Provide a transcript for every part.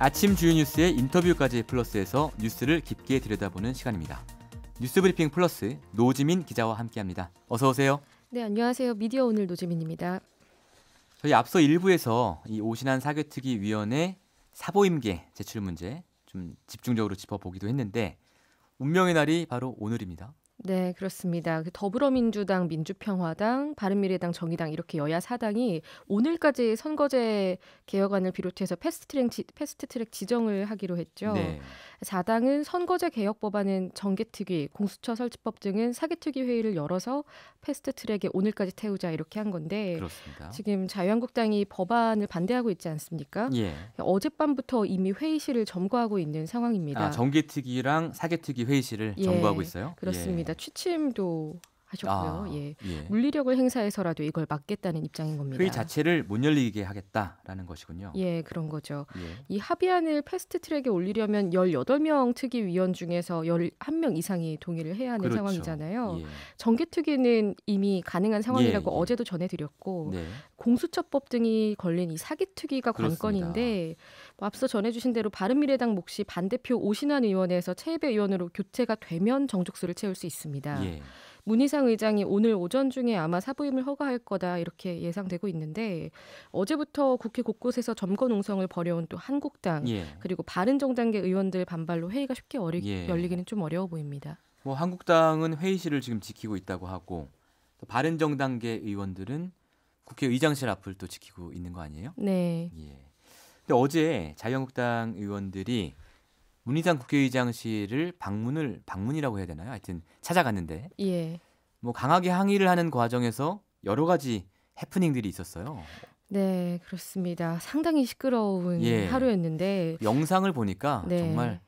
아침 주요 뉴스의 인터뷰까지 플러스해서 뉴스를 깊게 들여다보는 시간입니다. 뉴스브리핑 플러스 노지민 기자와 함께합니다. 어서 오세요. 네, 안녕하세요. 미디어 오늘 노지민입니다. 저희 앞서 1부에서 이 오신한 사교특위 위원회 사보임계 제출 문제 좀 집중적으로 짚어보기도 했는데 운명의 날이 바로 오늘입니다. 네, 그렇습니다. 그 더불어민주당, 민주평화당, 바른미래당, 정의당 이렇게 여야 사당이 오늘까지 선거제 개혁안을 비롯해서 패스트트랙, 지, 패스트트랙 지정을 하기로 했죠. 네. 사당은 선거제 개혁 법안은 정개특위, 공수처 설치법 등은 사개특위 회의를 열어서 패스트트랙에 오늘까지 태우자 이렇게 한 건데 그렇습니다. 지금 자유한국당이 법안을 반대하고 있지 않습니까? 예. 어젯밤부터 이미 회의실을 점거하고 있는 상황입니다. 아, 정개특위랑 사개특위 회의실을 예, 점거하고 있어요? 그렇습니다. 예. 있습니다. 취침도 하셨고요. 아, 예. 예. 물리력을 행사해서라도 이걸 막겠다는 입장인 겁니다. 회의 자체를 못 열리게 하겠다라는 것이군요. 예, 그런 거죠. 예. 이 합의안을 패스트 트랙에 올리려면 18명 특위 위원 중에서 11명 이상이 동의를 해야 하는 그렇죠. 상황이잖아요. 예. 정계 특위는 이미 가능한 상황이라고 예, 예. 어제도 전해 드렸고 네. 공수처법 등이 걸린 이 사기 특위가 관건인데 그렇습니다. 뭐 앞서 전해주신 대로 바른미래당 몫이 반대표 오신환 의원에서 최배 의원으로 교체가 되면 정족수를 채울 수 있습니다. 예. 문희상 의장이 오늘 오전 중에 아마 사부임을 허가할 거다 이렇게 예상되고 있는데 어제부터 국회 곳곳에서 점거 농성을 벌여온 또 한국당 예. 그리고 바른정당계 의원들 반발로 회의가 쉽게 어리, 예. 열리기는 좀 어려워 보입니다. 뭐 한국당은 회의실을 지금 지키고 있다고 하고 바른정당계 의원들은 국회 의장실 앞을 또 지키고 있는 거 아니에요? 네. 예. 근데 어제 자유한국당 의원들이 문희상 국회의장실을 방문을 방문이라고 해야 되나요? 하여튼 찾아갔는데 예. 뭐 강하게 항의를 하는 과정에서 여러 가지 해프닝들이 있었어요. 네, 그렇습니다. 상당히 시끄러운 예. 하루였는데 영상을 보니까 네. 정말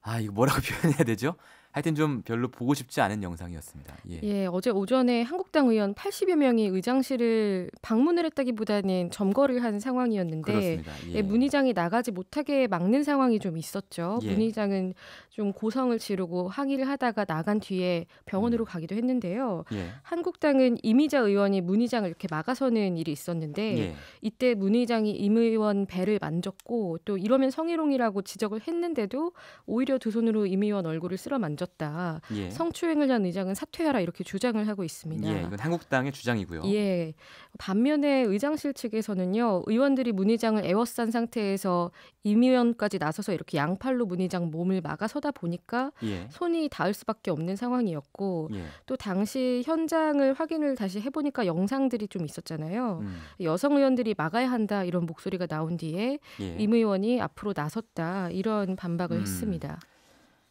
아 이거 뭐라고 표현해야 되죠? 하여튼 좀 별로 보고 싶지 않은 영상이었습니다. 예. 예, 어제 오전에 한국당 의원 80여 명이 의장실을 방문을 했다기보다는 점거를 한 상황이었는데 예. 예, 문의장이 나가지 못하게 막는 상황이 좀 있었죠. 예. 문의장은 좀 고성을 지르고 항의를 하다가 나간 뒤에 병원으로 음. 가기도 했는데요. 예. 한국당은 이미자 의원이 문의장을 이렇게 막아서는 일이 있었는데 예. 이때 문의장이 임 의원 배를 만졌고 또 이러면 성희롱이라고 지적을 했는데도 오히려 두 손으로 임 의원 얼굴을 쓸어 만졌 얹었다. 예. 성추행을 한 의장은 사퇴하라 이렇게 주장을 하고 있습니다. 예, 이건 한국당의 주장이고요. 예. 반면에 의장실 측에서는요. 의원들이 문 의장을 애워싼 상태에서 임 의원까지 나서서 이렇게 양팔로 문 의장 몸을 막아서다 보니까 예. 손이 닿을 수밖에 없는 상황이었고 예. 또 당시 현장을 확인을 다시 해보니까 영상들이 좀 있었잖아요. 음. 여성 의원들이 막아야 한다 이런 목소리가 나온 뒤에 예. 임 의원이 앞으로 나섰다 이런 반박을 음. 했습니다.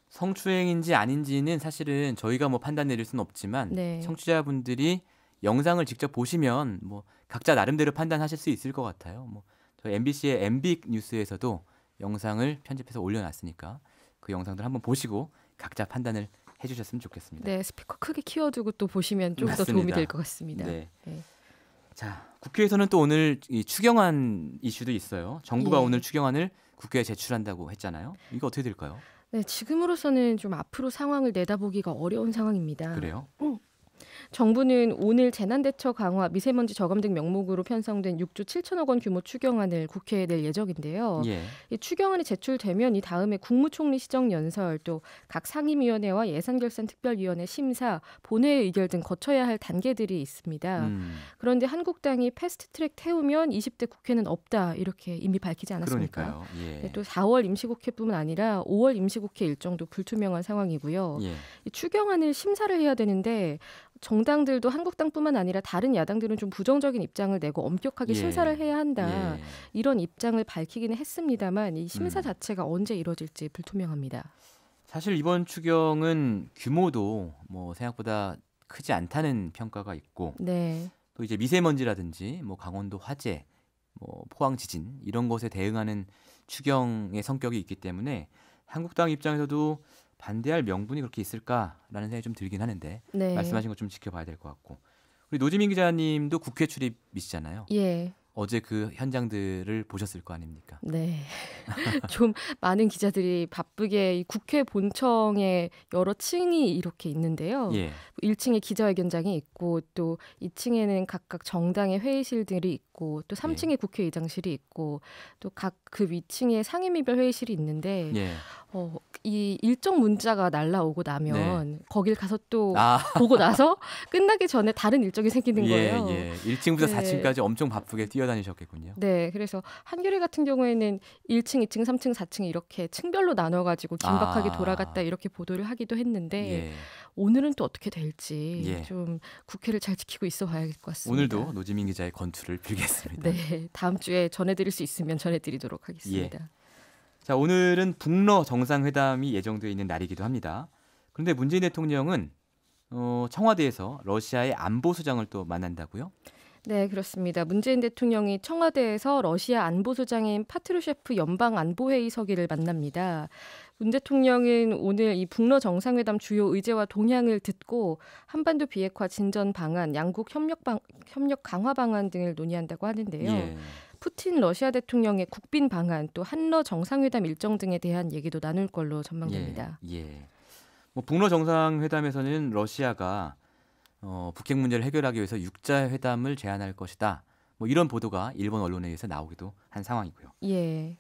성추행인지 아닌지는 사실은 저희가 뭐 판단 내릴 수는 없지만 네. 청취자분들이 영상을 직접 보시면 뭐 각자 나름대로 판단하실 수 있을 것 같아요. 뭐 저희 MBC의 MB 뉴스에서도 영상을 편집해서 올려놨으니까 그 영상들 한번 보시고 각자 판단을 해주셨으면 좋겠습니다. 네, 스피커 크게 키워두고 또 보시면 좀 더 도움이 될 것 같습니다. 네. 네. 자, 국회에서는 또 오늘 이 추경안 이슈도 있어요. 정부가 예. 오늘 추경안을 국회에 제출한다고 했잖아요. 이거 어떻게 될까요? 네, 지금으로서는 좀 앞으로 상황을 내다보기가 어려운 상황입니다. 그래요? 응. 정부는 오늘 재난대처 강화, 미세먼지 저감 등 명목으로 편성된 6조 7천억 원 규모 추경안을 국회에 낼 예정인데요. 예. 이 추경안이 제출되면 이 다음에 국무총리 시정 연설 또 각 상임위원회와 예산결산특별위원회 심사, 본회의 의결 등 거쳐야 할 단계들이 있습니다. 음. 그런데 한국당이 패스트트랙 태우면 20대 국회는 없다 이렇게 이미 밝히지 않았습니까? 예. 네, 또 4월 임시국회뿐만 아니라 5월 임시국회 일정도 불투명한 상황이고요. 예. 이 추경안을 심사를 해야 되는데 정당들도 한국당뿐만 아니라 다른 야당들은 좀 부정적인 입장을 내고 엄격하게 예. 심사를 해야 한다 예. 이런 입장을 밝히기는 했습니다만 이 심사 음. 자체가 언제 이뤄질지 불투명합니다. 사실 이번 추경은 규모도 뭐 생각보다 크지 않다는 평가가 있고 네. 또 이제 미세먼지라든지 뭐 강원도 화재, 뭐 포항 지진 이런 것에 대응하는 추경의 성격이 있기 때문에 한국당 입장에서도 반대할 명분이 그렇게 있을까라는 생각이 좀 들긴 하는데 네. 말씀하신 것 좀 지켜봐야 될 것 같고 우리 노지민 기자님도 국회 출입이시잖아요. 예. 어제 그 현장들을 보셨을 거 아닙니까? 네. 좀 많은 기자들이 바쁘게 이 국회 본청에 여러 층이 이렇게 있는데요. 예. 1층에 기자회견장이 있고 또 2층에는 각각 정당의 회의실들이 있고 또 3층에 예. 국회의장실이 있고 또 각 그 위층에 상임위별 회의실이 있는데 예. 어, 이 일정 문자가 날라오고 나면 네. 거길 가서 또 아. 보고 나서 끝나기 전에 다른 일정이 생기는 예, 거예요. 예. 1층부터 네. 4층까지 엄청 바쁘게 뛰어다니셨겠군요. 네. 그래서 한겨레 같은 경우에는 1층, 2층, 3층, 4층 이렇게 층별로 나눠 가지고 긴박하게 아. 돌아갔다 이렇게 보도를 하기도 했는데 예. 오늘은 또 어떻게 될지 예. 좀 국회를 잘 지키고 있어 봐야 할것 같습니다. 오늘도 노지민 기자의 건투를 빌겠습니다. 네. 다음 주에 전해 드릴 수 있으면 전해 드리도록 하겠습니다. 예. 자, 오늘은 북러 정상회담이 예정되어 있는 날이기도 합니다. 그런데 문재인 대통령은 어, 청와대에서 러시아의 안보수장을 또 만난다고요? 네, 그렇습니다. 문재인 대통령이 청와대에서 러시아 안보수장인 파트루셰프 연방안보회의서기를 만납니다. 문 대통령은 오늘 이 북러 정상회담 주요 의제와 동향을 듣고 한반도 비핵화 진전 방안, 양국 협력, 방, 협력 강화 방안 등을 논의한다고 하는데요. 예. 푸틴 러시아 대통령의 국빈 방한 또 한러 정상회담 일정 등에 대한 얘기도 나눌 걸로 전망됩니다. 예. 예. 뭐 북러 정상회담에서는 러시아가 어, 북핵 문제를 해결하기 위해서 육자 회담을 제안할 것이다. 뭐 이런 보도가 일본 언론에 의해서 나오기도 한 상황이고요. 예.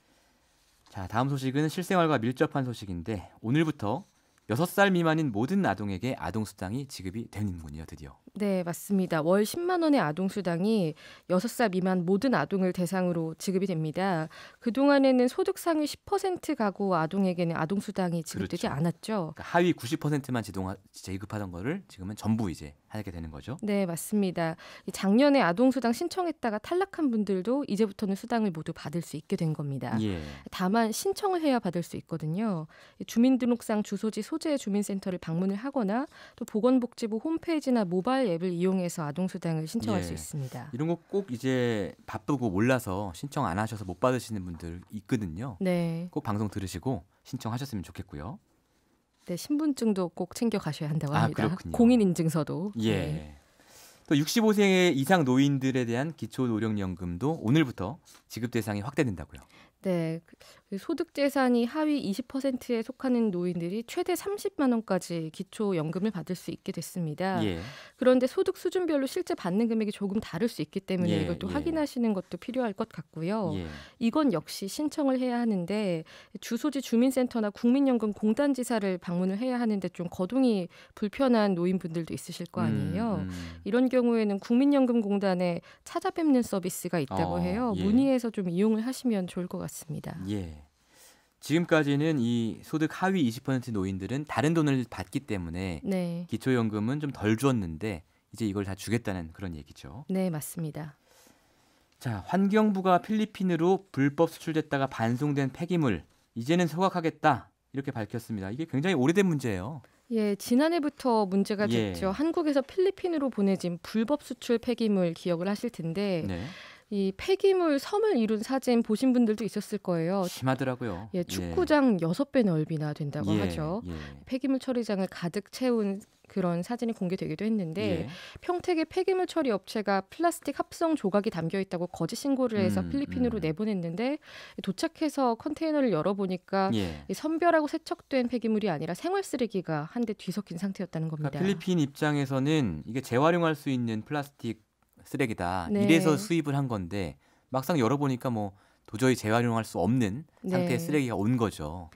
자, 다음 소식은 실생활과 밀접한 소식인데 오늘부터 여섯 살 미만인 모든 아동에게 아동수당이 지급이 되는군요, 드디어. 네, 맞습니다. 월 10만 원의 아동수당이 여섯 살 미만 모든 아동을 대상으로 지급이 됩니다. 그동안에는 소득 상위 10% 가구 아동에게는 아동수당이 지급되지 그렇죠. 않았죠. 그러니까 하위 90%만 지동 제급하던 거를 지금은 전부 이제 하게 되는 거죠. 네, 맞습니다. 작년에 아동 수당 신청했다가 탈락한 분들도 이제부터는 수당을 모두 받을 수 있게 된 겁니다. 예. 다만 신청을 해야 받을 수 있거든요. 주민등록상 주소지 소재 주민센터를 방문을 하거나 또 보건복지부 홈페이지나 모바일 앱을 이용해서 아동 수당을 신청할 예. 수 있습니다. 이런 거 꼭 이제 바쁘고 몰라서 신청 안 하셔서 못 받으시는 분들 있거든요. 네. 꼭 방송 들으시고 신청하셨으면 좋겠고요. 네, 신분증도 꼭 챙겨 가셔야 한다고 아, 합니다. 아, 공인 인증서도. 예. 네. 또 65세 이상 노인들에 대한 기초 노령 연금도 오늘부터 지급 대상이 확대된다고요. 네. 그 소득 재산이 하위 20%에 속하는 노인들이 최대 30만 원까지 기초 연금을 받을 수 있게 됐습니다. 예. 그런데 소득 수준별로 실제 받는 금액이 조금 다를 수 있기 때문에 예, 이것도 예. 확인하시는 것도 필요할 것 같고요. 예. 이건 역시 신청을 해야 하는데 주소지 주민센터나 국민연금공단지사를 방문을 해야 하는데 좀 거동이 불편한 노인분들도 있으실 거 아니에요. 음, 음. 이런 경우에는 국민연금공단에 찾아뵙는 서비스가 있다고 어, 해요. 예. 문의해서 좀 이용을 하시면 좋을 것 같습니다. 예. 지금까지는 이 소득 하위 20% 노인들은 다른 돈을 받기 때문에 네. 기초연금은 좀 덜주었는데 이제 이걸 다 주겠다는 그런 얘기죠. 네, 맞습니다. 자, 환경부가 필리핀으로 불법 수출됐다가 반송된 폐기물 이제는 소각하겠다 이렇게 밝혔습니다. 이게 굉장히 오래된 문제예요. 예, 지난해부터 문제가 예. 됐죠. 예. 한국에서 필리핀으로 보내진 불법 수출 폐기물 기억을 하실 텐데 네. 이 폐기물 섬을 이룬 사진 보신 분들도 있었을 거예요. 심하더라고요. 예, 예. 축구장 여섯 배 넓이나 된다고 예, 하죠. 예. 폐기물 처리장을 가득 채운 그런 사진이 공개되기도 했는데 예. 평택의 폐기물 처리 업체가 플라스틱 합성 조각이 담겨 있다고 거짓 신고를 해서 음, 필리핀으로 음. 내보냈는데 도착해서 컨테이너를 열어보니까 예. 선별하고 세척된 폐기물이 아니라 생활 쓰레기가 한 대 뒤섞인 상태였다는 겁니다. 그러니까 필리핀 입장에서는 이게 재활용할 수 있는 플라스틱 쓰레기다. 네. 이래서 수입을 한 건데 막상 열어보니까 뭐 도저히 재활용할 수 없는 네. 상태의 네. 쓰레기가 온 거죠.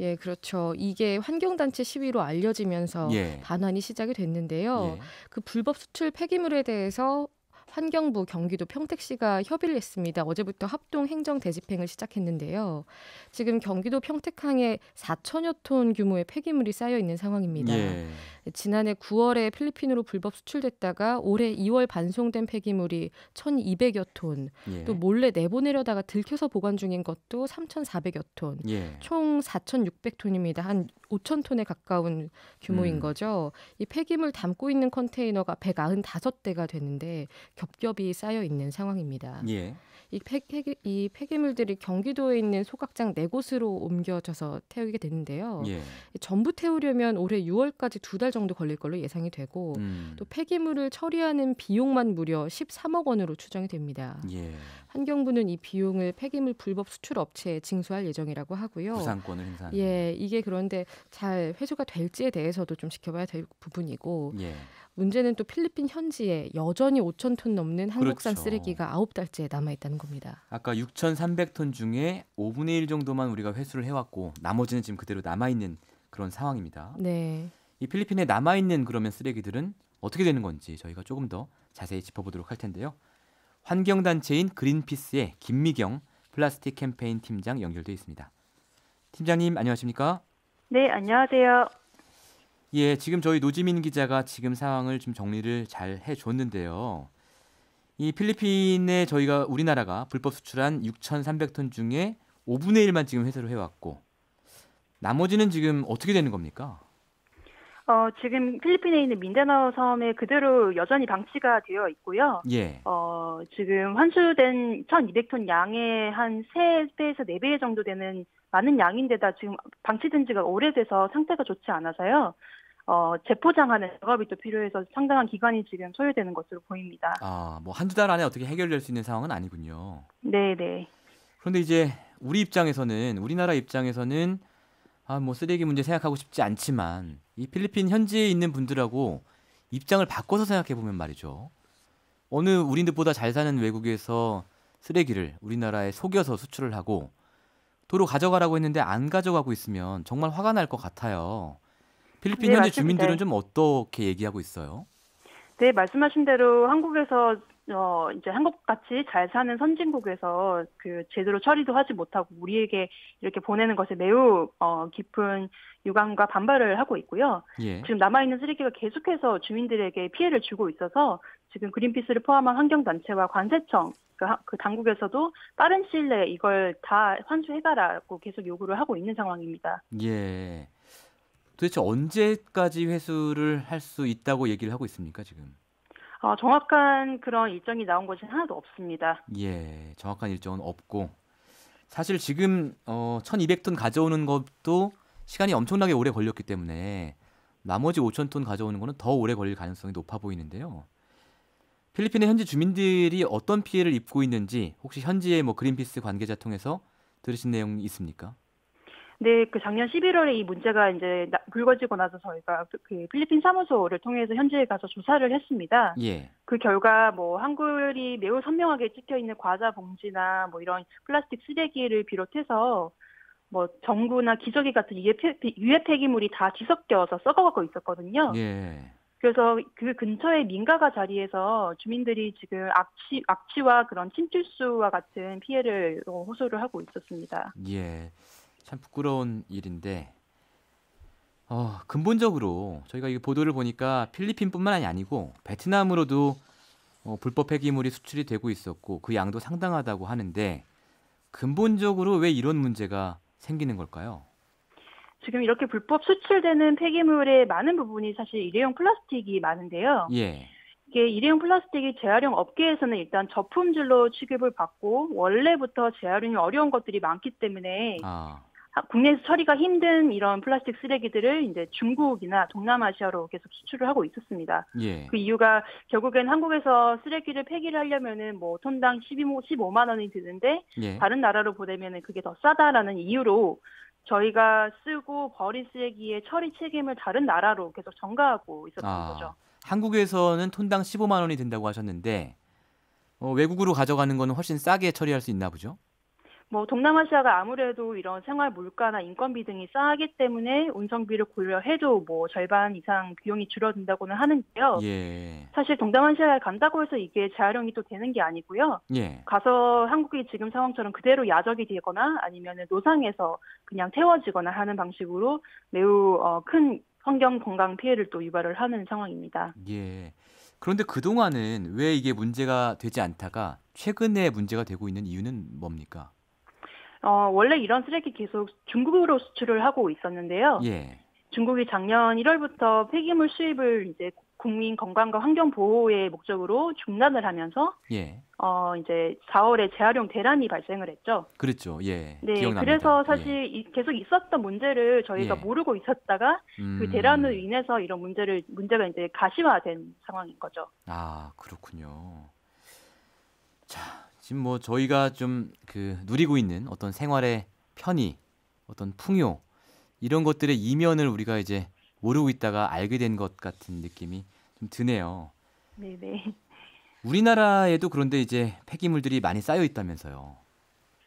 예, 그렇죠. 이게 환경단체 시위로 알려지면서 예. 반환이 시작이 됐는데요. 예. 그 불법 수출 폐기물에 대해서 환경부, 경기도, 평택시가 협의를 했습니다. 어제부터 합동 행정 대집행을 시작했는데요. 지금 경기도 평택항에 4천여 톤 규모의 폐기물이 쌓여 있는 상황입니다. 예. 지난해 9월에 필리핀으로 불법 수출됐다가 올해 2월 반송된 폐기물이 1,200여 톤, 예. 또 몰래 내보내려다가 들켜서 보관 중인 것도 3,400여 톤, 예. 총 4,600톤입니다. 한 5천 톤에 가까운 규모인 음. 거죠. 이 폐기물 담고 있는 컨테이너가 195대가 되는데 겹겹이 쌓여 있는 상황입니다. 예. 이, 폐기, 이 폐기물들이 경기도에 있는 소각장 네 곳으로 옮겨져서 태우게 되는데요. 예. 전부 태우려면 올해 6월까지 두 달 정도 걸릴 걸로 예상이 되고 음. 또 폐기물을 처리하는 비용만 무려 13억 원으로 추정이 됩니다. 예. 환경부는 이 비용을 폐기물 불법 수출 업체에 징수할 예정이라고 하고요. 부상권을 행사 예, 이게 그런데 잘 회수가 될지에 대해서도 좀 지켜봐야 될 부분이고 예. 문제는 또 필리핀 현지에 여전히 5천 톤 넘는 한국산 그렇죠. 쓰레기가 아홉 달째 남아 있다는 겁니다. 아까 6,300톤 중에 5분의 1 정도만 우리가 회수를 해왔고 나머지는 지금 그대로 남아 있는 그런 상황입니다. 네. 이 필리핀에 남아 있는 그러면 쓰레기들은 어떻게 되는 건지 저희가 조금 더 자세히 짚어보도록 할 텐데요. 환경단체인 그린피스의 김미경 플라스틱 캠페인 팀장 연결돼 있습니다. 팀장님 안녕하십니까? 네, 안녕하세요. 예, 지금 저희 노지민 기자가 지금 상황을 좀 정리를 잘 해줬는데요. 이 필리핀에 저희가 우리나라가 불법 수출한 6,300톤 중에 5분의 1만 지금 회수를 해왔고 나머지는 지금 어떻게 되는 겁니까? 어, 지금 필리핀에 있는 민다나오 섬에 그대로 여전히 방치가 되어 있고요. 예. 어, 지금 환수된 1,200톤 양의 한 3배에서 4배 정도 되는 많은 양인데다 지금 방치된 지가 오래돼서 상태가 좋지 않아서요. 어, 재포장하는 작업이 또 필요해서 상당한 기간이 지금 소요되는 것으로 보입니다. 아, 뭐 한두 달 안에 어떻게 해결될 수 있는 상황은 아니군요. 네, 네. 그런데 이제 우리 입장에서는 우리나라 입장에서는 아, 뭐 쓰레기 문제 생각하고 싶지 않지만 이 필리핀 현지에 있는 분들하고 입장을 바꿔서 생각해 보면 말이죠. 어느 우리들보다 잘 사는 외국에서 쓰레기를 우리나라에 속여서 수출을 하고 도로 가져가라고 했는데 안 가져가고 있으면 정말 화가 날 것 같아요. 필리핀 네, 현지 맞 주민들은 좀 어떻게 얘기하고 있어요? 네, 말씀하신 대로 한국에서 어 이제 한국 같이 잘 사는 선진국에서 그 제대로 처리도 하지 못하고 우리에게 이렇게 보내는 것에 매우 어 깊은 유감과 반발을 하고 있고요. 예. 지금 남아 있는 쓰레기가 계속해서 주민들에게 피해를 주고 있어서 지금 그린피스를 포함한 환경단체와 관세청 그, 그, 당국에서도 빠른 시일 내에 이걸 다 환수해가라고 계속 요구를 하고 있는 상황입니다. 예. 도대체 언제까지 회수를 할 수 있다고 얘기를 하고 있습니까 지금? 어, 정확한 그런 일정이 나온 것이 하나도 없습니다. 예, 정확한 일정은 없고 사실 지금 어, 1,200톤 가져오는 것도 시간이 엄청나게 오래 걸렸기 때문에 나머지 5,000톤 가져오는 것은 더 오래 걸릴 가능성이 높아 보이는데요. 필리핀의 현지 주민들이 어떤 피해를 입고 있는지 혹시 현지의 뭐 그린피스 관계자 통해서 들으신 내용이 있습니까? 네, 그 작년 11월에 이 문제가 이제 불거지고 나서 저희가 그, 그 필리핀 사무소를 통해서 현지에 가서 조사를 했습니다. 예. 그 결과 뭐 한글이 매우 선명하게 찍혀 있는 과자 봉지나 뭐 이런 플라스틱 쓰레기를 비롯해서 뭐 정구나 기저귀 같은 유해, 유해 폐기물이 다 뒤섞여서 썩어가고 있었거든요. 예. 그래서 그 근처의 민가가 자리에서 주민들이 지금 악취, 악취와 그런 침필수와 같은 피해를 어, 호소를 하고 있었습니다. 예. 참 부끄러운 일인데 어, 근본적으로 저희가 이 보도를 보니까 필리핀뿐만이 아니고 베트남으로도 어, 불법 폐기물이 수출이 되고 있었고 그 양도 상당하다고 하는데 근본적으로 왜 이런 문제가 생기는 걸까요? 지금 이렇게 불법 수출되는 폐기물의 많은 부분이 사실 일회용 플라스틱이 많은데요. 예. 이게 일회용 플라스틱이 재활용 업계에서는 일단 저품질로 취급을 받고 원래부터 재활용이 어려운 것들이 많기 때문에 아. 아, 국내에서 처리가 힘든 이런 플라스틱 쓰레기들을 이제 중국이나 동남아시아로 계속 수출을 하고 있었습니다. 예. 그 이유가 결국엔 한국에서 쓰레기를 폐기를 하려면은 뭐 톤당 15, 15만 원이 드는데 예. 다른 나라로 보내면은 그게 더 싸다라는 이유로 저희가 쓰고 버린 쓰레기의 처리 책임을 다른 나라로 계속 전가하고 있었던 아, 거죠. 한국에서는 톤당 15만 원이 된다고 하셨는데 어, 외국으로 가져가는 거는 훨씬 싸게 처리할 수 있나 보죠? 뭐 동남아시아가 아무래도 이런 생활 물가나 인건비 등이 싸기 하 때문에 운송비를 고려해도 뭐 절반 이상 비용이 줄어든다고는 하는데요. 예. 사실 동남아시아에 간다고 해서 이게 재활용이 또 되는 게 아니고요. 예. 가서 한국이 지금 상황처럼 그대로 야적이 되거나 아니면 노상에서 그냥 태워지거나 하는 방식으로 매우 어, 큰 환경 건강 피해를 또 유발을 하는 상황입니다. 예. 그런데 그동안은 왜 이게 문제가 되지 않다가 최근에 문제가 되고 있는 이유는 뭡니까? 어, 원래 이런 쓰레기 계속 중국으로 수출을 하고 있었는데요. 예. 중국이 작년 1월부터 폐기물 수입을 이제 국민 건강과 환경 보호의 목적으로 중단을 하면서 예. 어 이제 4월에 재활용 대란이 발생을 했죠. 그렇죠. 예. 네. 기억납니다. 그래서 예. 사실 예. 계속 있었던 문제를 저희가 예. 모르고 있었다가 그 음. 그 대란으로 인해서 이런 문제를 문제가 이제 가시화된 상황인 거죠. 아 그렇군요. 자, 지금 뭐 저희가 좀 그 누리고 있는 어떤 생활의 편의, 어떤 풍요 이런 것들의 이면을 우리가 이제 모르고 있다가 알게 된 것 같은 느낌이 좀 드네요. 네, 네. 우리나라에도 그런데 이제 폐기물들이 많이 쌓여 있다면서요.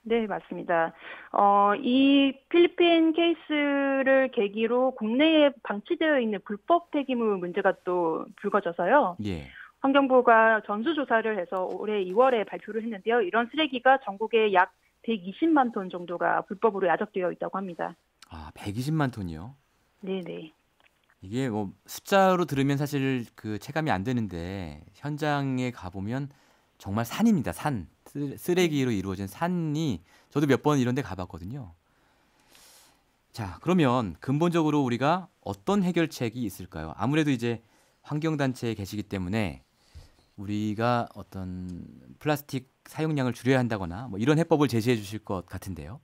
네, 맞습니다. 어, 이 필리핀 케이스를 계기로 국내에 방치되어 있는 불법 폐기물 문제가 또 불거져서요. 예. 환경부가 전수조사를 해서 올해 2월에 발표를 했는데요. 이런 쓰레기가 전국에 약 120만 톤 정도가 불법으로 야적되어 있다고 합니다. 아, 120만 톤이요? 네네. 이게 뭐 숫자로 들으면 사실 그 체감이 안 되는데 현장에 가보면 정말 산입니다. 산 쓰레기로 이루어진 산이 저도 몇 번 이런데 가봤거든요. 자 그러면 근본적으로 우리가 어떤 해결책이 있을까요? 아무래도 이제 환경 단체에 계시기 때문에 우리가 어떤 플라스틱 사용량을 줄여야 한다거나 뭐 이런 해법을 제시해 주실 것 같은데요.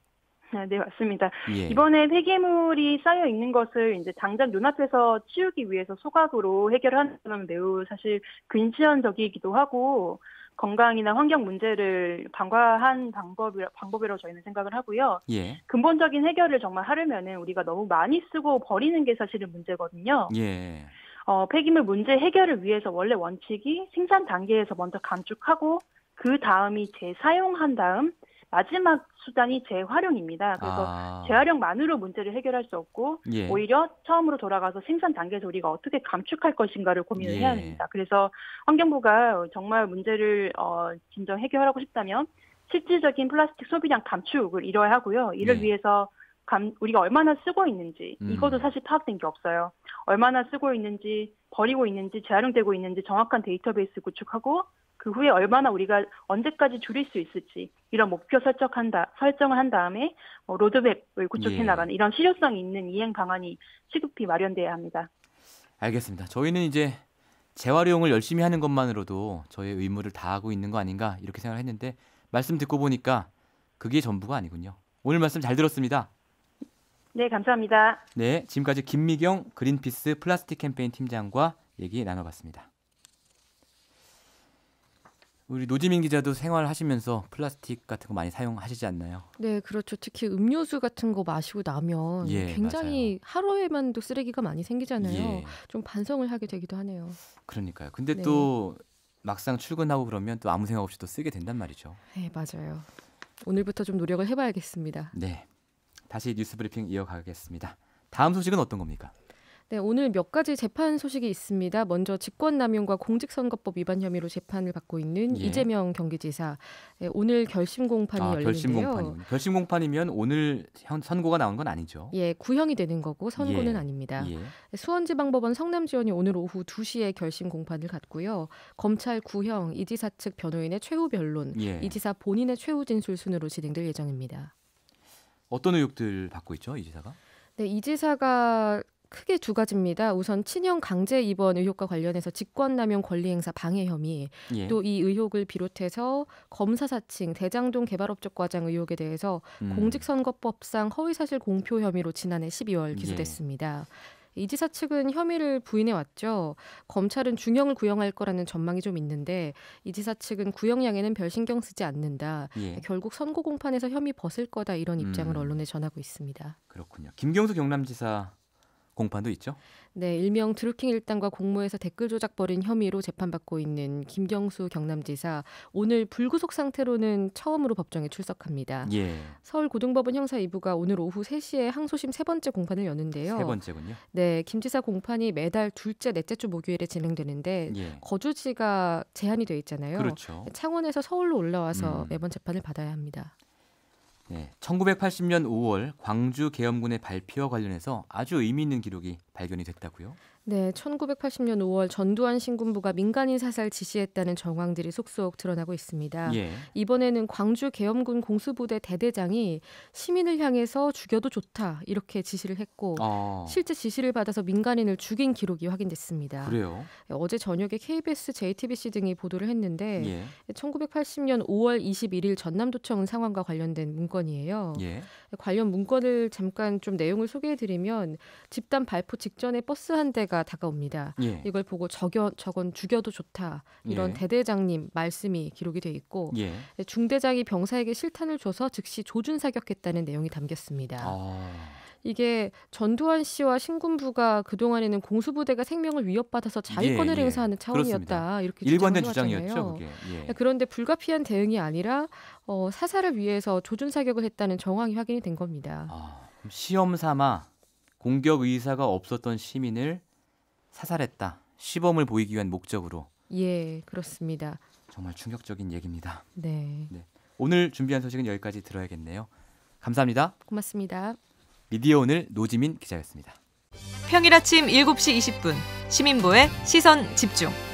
아, 네, 맞습니다. 예. 이번에 폐기물이 쌓여 있는 것을 이제 당장 눈앞에서 치우기 위해서 소각으로 해결한는건 매우 사실 근시안적이기도 하고 건강이나 환경 문제를 방과한 방법, 이 방법이라고 저희는 생각을 하고요. 예. 근본적인 해결을 정말 하려면은 우리가 너무 많이 쓰고 버리는 게 사실은 문제거든요. 예. 어, 폐기물 문제 해결을 위해서 원래 원칙이 생산 단계에서 먼저 감축하고 그 다음이 재사용한 다음 마지막 수단이 재활용입니다. 그래서 아. 재활용만으로 문제를 해결할 수 없고 예. 오히려 처음으로 돌아가서 생산 단계에서 우리가 어떻게 감축할 것인가를 고민을 예. 해야 합니다. 그래서 환경부가 정말 문제를 어, 진정 해결하고 싶다면 실질적인 플라스틱 소비량 감축을 이뤄야 하고요. 이를 예. 위해서 감, 우리가 얼마나 쓰고 있는지 음. 이것도 사실 파악된 게 없어요. 얼마나 쓰고 있는지 버리고 있는지 재활용되고 있는지 정확한 데이터베이스 구축하고 그 후에 얼마나 우리가 언제까지 줄일 수 있을지 이런 목표 설정한다 설정을 한 다음에 뭐 로드맵을 구축해 예. 나가는 이런 실효성 있는 이행 방안이 시급히 마련돼야 합니다. 알겠습니다. 저희는 이제 재활용을 열심히 하는 것만으로도 저의 의무를 다하고 있는 거 아닌가 이렇게 생각을 했는데 말씀 듣고 보니까 그게 전부가 아니군요. 오늘 말씀 잘 들었습니다. 네, 감사합니다. 네, 지금까지 김미경 그린피스 플라스틱 캠페인 팀장과 얘기 나눠봤습니다. 우리 노지민 기자도 생활하시면서 플라스틱 같은 거 많이 사용하시지 않나요? 네, 그렇죠. 특히 음료수 같은 거 마시고 나면 예, 굉장히 맞아요. 하루에만도 쓰레기가 많이 생기잖아요. 예. 좀 반성을 하게 되기도 하네요. 그러니까요. 근데 네. 또 막상 출근하고 그러면 또 아무 생각 없이 또 쓰게 된단 말이죠. 네, 맞아요. 오늘부터 좀 노력을 해봐야겠습니다. 네. 다시 뉴스브리핑 이어가겠습니다. 다음 소식은 어떤 겁니까? 네, 오늘 몇 가지 재판 소식이 있습니다. 먼저 직권남용과 공직선거법 위반 혐의로 재판을 받고 있는 예. 이재명 경기지사 네, 오늘 결심 공판이 아, 열리는데요. 결심 공판. 이면 오늘 선고가 나온 건 아니죠? 예, 구형이 되는 거고 선고는 예. 아닙니다. 예. 네, 수원지방법원 성남지원이 오늘 오후 2시에 결심 공판을 갖고요. 검찰 구형, 이 지사 측 변호인의 최후 변론, 예. 이 지사 본인의 최후 진술 순으로 진행될 예정입니다. 어떤 의혹들 받고 있죠, 이 지사가? 네, 이 지사가 크게 두 가지입니다. 우선 친형 강제 입원 의혹과 관련해서 직권남용 권리행사 방해 혐의, 예. 또이 의혹을 비롯해서 검사 사칭 대장동 개발업적 과장 의혹에 대해서 음. 공직선거법상 허위사실 공표 혐의로 지난해 12월 예. 기소됐습니다. 예. 이 지사 측은 혐의를 부인해 왔죠. 검찰은 중형을 구형할 거라는 전망이 좀 있는데 이 지사 측은 구형량에는 별 신경 쓰지 않는다. 예. 결국 선고 공판에서 혐의 벗을 거다 이런 입장을 음. 언론에 전하고 있습니다. 그렇군요. 김경수 경남지사 공판도 있죠? 네, 일명 드루킹 일당과 공모해서 댓글 조작 벌인 혐의로 재판받고 있는 김경수 경남지사 오늘 불구속 상태로는 처음으로 법정에 출석합니다. 예. 서울고등법원 형사 2부가 오늘 오후 3시에 항소심 세 번째 공판을 여는데요. 세 번째군요. 네, 김 지사 공판이 매달 둘째 넷째 주 목요일에 진행되는데 예. 거주지가 제한이 돼 있잖아요. 그렇죠. 창원에서 서울로 올라와서 음. 매번 재판을 받아야 합니다. 네, 1980년 5월 광주 계엄군의 발표와 관련해서 아주 의미 있는 기록이 발견이 됐다고요? 네, 1980년 5월 전두환 신군부가 민간인 사살 지시했다는 정황들이 속속 드러나고 있습니다. 예. 이번에는 광주 계엄군 공수부대 대대장이 시민을 향해서 죽여도 좋다 이렇게 지시를 했고 아. 실제 지시를 받아서 민간인을 죽인 기록이 확인됐습니다. 그래요? 어제 저녁에 KBS, JTBC 등이 보도를 했는데 예. 1980년 5월 21일 전남도청 상황과 관련된 문건이에요. 예. 관련 문건을 잠깐 좀 내용을 소개해드리면 집단 발포 직전에 버스 한 대가 때가 다가옵니다. 예. 이걸 보고 저겨, 저건 죽여도 좋다 이런 예. 대대장님 말씀이 기록이 돼 있고 예. 중대장이 병사에게 실탄을 줘서 즉시 조준 사격했다는 내용이 담겼습니다. 아. 이게 전두환 씨와 신군부가 그동안에는 공수부대가 생명을 위협받아서 자위권을 예, 예. 행사하는 차원이었다. 그렇습니다. 이렇게 일관된 주장이었죠. 예. 네, 그런데 불가피한 대응이 아니라 어, 사살을 위해서 조준 사격을 했다는 정황이 확인이 된 겁니다. 아, 시험 삼아 공격 의사가 없었던 시민을 사살했다. 시범을 보이기 위한 목적으로. 예, 그렇습니다. 정말 충격적인 얘기입니다. 네. 네. 오늘 준비한 소식은 여기까지 들어야겠네요. 감사합니다. 고맙습니다. 미디어 오늘 노지민 기자였습니다. 평일 아침 7시 20분 시민보의 시선 집중.